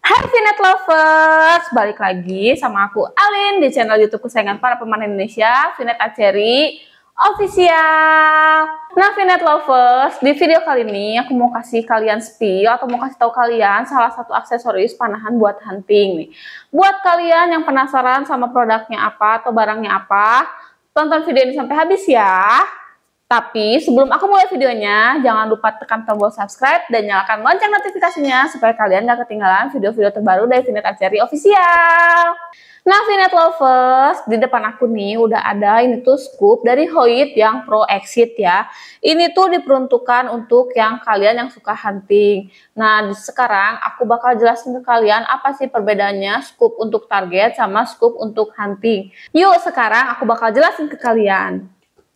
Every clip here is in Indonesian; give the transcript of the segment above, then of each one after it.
Hai Vinet Lovers, balik lagi sama aku Alin di channel YouTube kesayangan para pemain Indonesia, Vinet Aceri Official. Nah Vinet Lovers, di video kali ini aku mau kasih kalian spill atau mau kasih tahu kalian salah satu aksesoris panahan buat hunting nih. Buat kalian yang penasaran sama produknya apa atau barangnya apa, tonton video ini sampai habis ya. Tapi sebelum aku mulai videonya, jangan lupa tekan tombol subscribe dan nyalakan lonceng notifikasinya supaya kalian gak ketinggalan video-video terbaru dari Vinet Archery Official. Nah, Vinet Lovers, di depan aku nih udah ada ini tuh scoop dari Hoyt yang Pro Exit ya. Ini tuh diperuntukkan untuk yang kalian yang suka hunting. Nah, sekarang aku bakal jelasin ke kalian apa sih perbedaannya scoop untuk target sama scoop untuk hunting. Yuk, sekarang aku bakal jelasin ke kalian.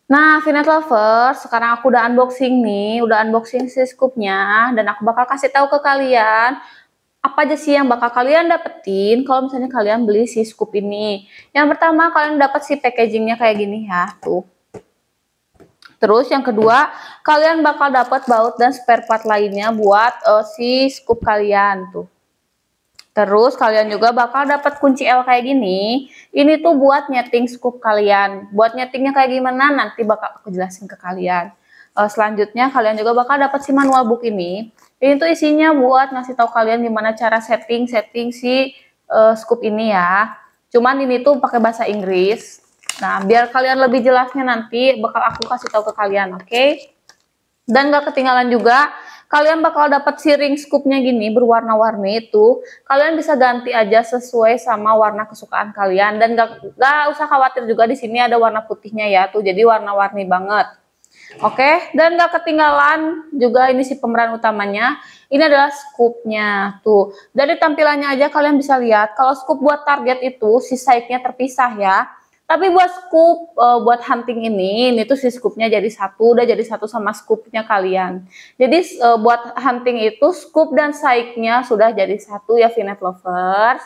Nah, Finet Lovers, sekarang aku udah unboxing nih, udah unboxing si scoopnya, dan aku bakal kasih tahu ke kalian apa aja sih yang bakal kalian dapetin kalau misalnya kalian beli si scoop ini. Yang pertama, kalian dapat si packagingnya kayak gini ya, tuh. Terus yang kedua, kalian bakal dapat baut dan spare part lainnya buat uh, si scoop kalian tuh. Terus kalian juga bakal dapat kunci L kayak gini. Ini tuh buat nyeting scoop kalian. Buat nyetingnya kayak gimana nanti bakal aku jelasin ke kalian. Uh, selanjutnya kalian juga bakal dapat si manual book ini. Ini tuh isinya buat ngasih tahu kalian gimana cara setting-setting si uh, scoop ini ya. Cuman ini tuh pakai bahasa Inggris. Nah, biar kalian lebih jelasnya nanti bakal aku kasih tahu ke kalian, oke? Okay? Dan gak ketinggalan juga kalian bakal dapat siring scoopnya gini berwarna-warni itu kalian bisa ganti aja sesuai sama warna kesukaan kalian dan gak, gak usah khawatir juga di sini ada warna putihnya ya tuh jadi warna-warni banget Oke, okay? dan gak ketinggalan juga ini si pemeran utamanya. Ini adalah scoopnya tuh. Dari tampilannya aja kalian bisa lihat kalau scoop buat target itu si side-nya terpisah ya. Tapi buat scoop, uh, buat hunting ini, ini tuh si scoopnya jadi satu, udah jadi satu sama scoopnya kalian. Jadi uh, buat hunting itu scoop dan saiknya sudah jadi satu ya Finet Lovers.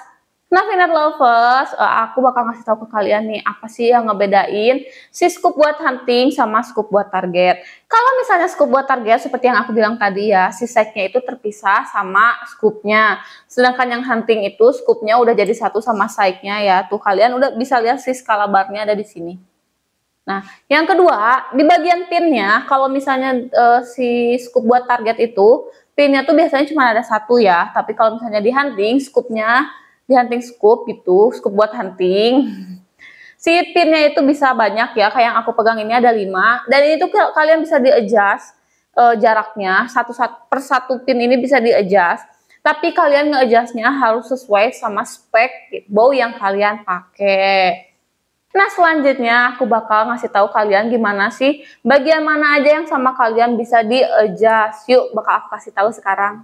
Nah, Finet Lovers, eh, aku bakal ngasih tahu ke kalian nih apa sih yang ngebedain si scoop buat hunting sama scoop buat target. Kalau misalnya scoop buat target seperti yang aku bilang tadi ya, si setnya itu terpisah sama scoopnya. Sedangkan yang hunting itu scoopnya udah jadi satu sama side-nya ya. Tuh kalian udah bisa lihat si skala barnya ada di sini. Nah, yang kedua, di bagian pinnya, kalau misalnya uh, si scoop buat target itu, pinnya tuh biasanya cuma ada satu ya. Tapi kalau misalnya di hunting, scoopnya di hunting scoop itu, scoop buat hunting. Si pinnya itu bisa banyak ya, kayak yang aku pegang ini ada lima. dan ini tuh kalian bisa di-adjust uh, jaraknya satu, satu per satu pin ini bisa di-adjust. Tapi kalian nge harus sesuai sama spek bow yang kalian pakai. Nah selanjutnya aku bakal ngasih tahu kalian gimana sih bagian mana aja yang sama kalian bisa di-adjust. Yuk bakal aku kasih tahu sekarang.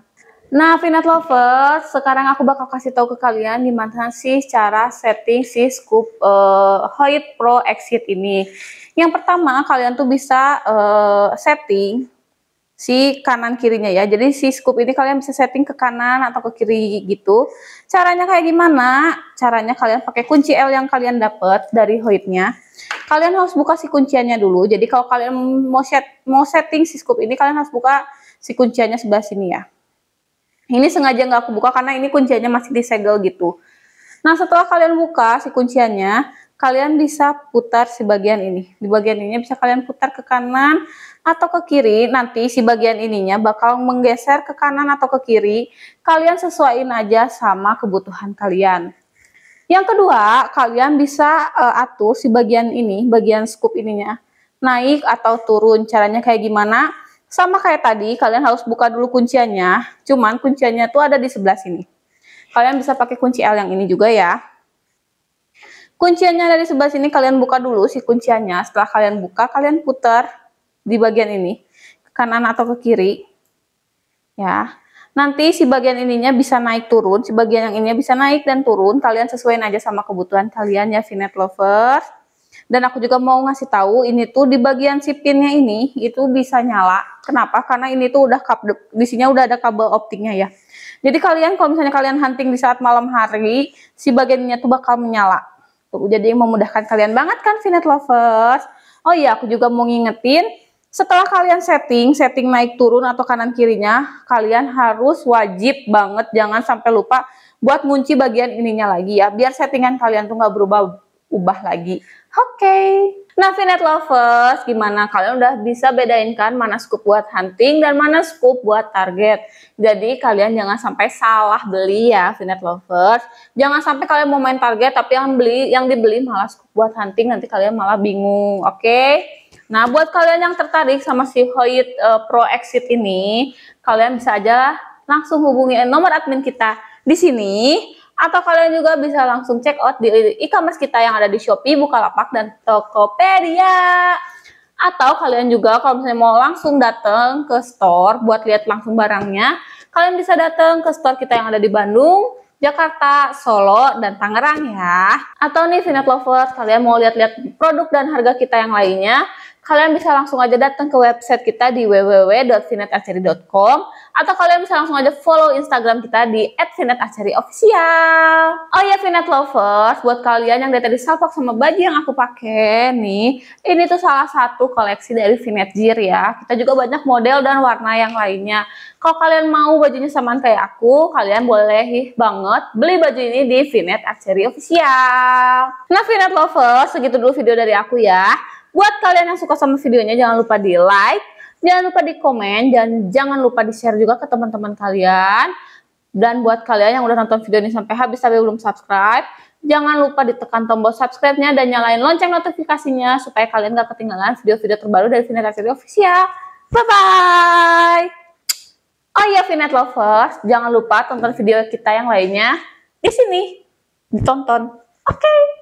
Nah, Finet Lovers, sekarang aku bakal kasih tahu ke kalian gimana sih cara setting si scoop uh, Hoyt Pro Exit ini. Yang pertama, kalian tuh bisa uh, setting si kanan kirinya ya. Jadi si scoop ini kalian bisa setting ke kanan atau ke kiri gitu. Caranya kayak gimana? Caranya kalian pakai kunci L yang kalian dapat dari Hoytnya. Kalian harus buka si kunciannya dulu. Jadi kalau kalian mau set mau setting si scoop ini kalian harus buka si kunciannya sebelah sini ya. Ini sengaja nggak aku buka karena ini kuncinya masih disegel gitu. Nah, setelah kalian buka si kunciannya, kalian bisa putar si bagian ini. Di bagian ini bisa kalian putar ke kanan atau ke kiri. Nanti si bagian ininya bakal menggeser ke kanan atau ke kiri. Kalian sesuaiin aja sama kebutuhan kalian. Yang kedua, kalian bisa uh, atur si bagian ini, bagian scoop ininya. Naik atau turun. Caranya kayak gimana? Sama kayak tadi, kalian harus buka dulu kunciannya. Cuman kunciannya tuh ada di sebelah sini. Kalian bisa pakai kunci L yang ini juga ya. Kunciannya dari sebelah sini, kalian buka dulu si kunciannya. Setelah kalian buka, kalian putar di bagian ini. Ke kanan atau ke kiri. Ya. Nanti si bagian ininya bisa naik turun, si bagian yang ini bisa naik dan turun. Kalian sesuaikan aja sama kebutuhan kalian ya, Finet Lovers. Dan aku juga mau ngasih tahu ini tuh di bagian sipinnya ini itu bisa nyala. Kenapa? Karena ini tuh udah kabel di sini udah ada kabel optiknya ya. Jadi kalian kalau misalnya kalian hunting di saat malam hari, si bagiannya tuh bakal menyala. Tuh, jadi memudahkan kalian banget kan Finet lovers. Oh iya, aku juga mau ngingetin setelah kalian setting, setting naik turun atau kanan kirinya, kalian harus wajib banget jangan sampai lupa buat ngunci bagian ininya lagi ya, biar settingan kalian tuh nggak berubah ubah lagi. Oke. Okay. Nah, finet Lovers, gimana kalian udah bisa bedain kan mana scoop buat hunting dan mana scoop buat target. Jadi kalian jangan sampai salah beli ya, finet Lovers. Jangan sampai kalian mau main target tapi yang beli yang dibeli malah scoop buat hunting nanti kalian malah bingung. Oke? Okay? Nah, buat kalian yang tertarik sama si Hoyt uh, Pro Exit ini, kalian bisa aja langsung hubungi nomor admin kita di sini atau kalian juga bisa langsung check out di e-commerce kita yang ada di Shopee, Bukalapak, dan Tokopedia. Atau kalian juga kalau misalnya mau langsung datang ke store buat lihat langsung barangnya, kalian bisa datang ke store kita yang ada di Bandung, Jakarta, Solo, dan Tangerang ya. Atau nih Vinet Lovers, kalian mau lihat-lihat produk dan harga kita yang lainnya, kalian bisa langsung aja datang ke website kita di www.sinetacari.com atau kalian bisa langsung aja follow Instagram kita di @sinetacariofficial. Oh ya Sinet lovers, buat kalian yang dari tadi salpok sama baju yang aku pakai nih, ini tuh salah satu koleksi dari Sinet Jir ya. Kita juga banyak model dan warna yang lainnya. Kalau kalian mau bajunya sama kayak aku, kalian boleh banget beli baju ini di Vinet Archery Official. Nah finet lovers, segitu dulu video dari aku ya. Buat kalian yang suka sama videonya jangan lupa di like, jangan lupa di komen, dan jangan lupa di share juga ke teman-teman kalian. Dan buat kalian yang udah nonton video ini sampai habis tapi belum subscribe, jangan lupa ditekan tombol subscribe-nya dan nyalain lonceng notifikasinya supaya kalian gak ketinggalan video-video terbaru dari Vinet Academy Official. Bye-bye! Oh iya Vinet Lovers, jangan lupa tonton video kita yang lainnya di sini. Ditonton. Oke! Okay.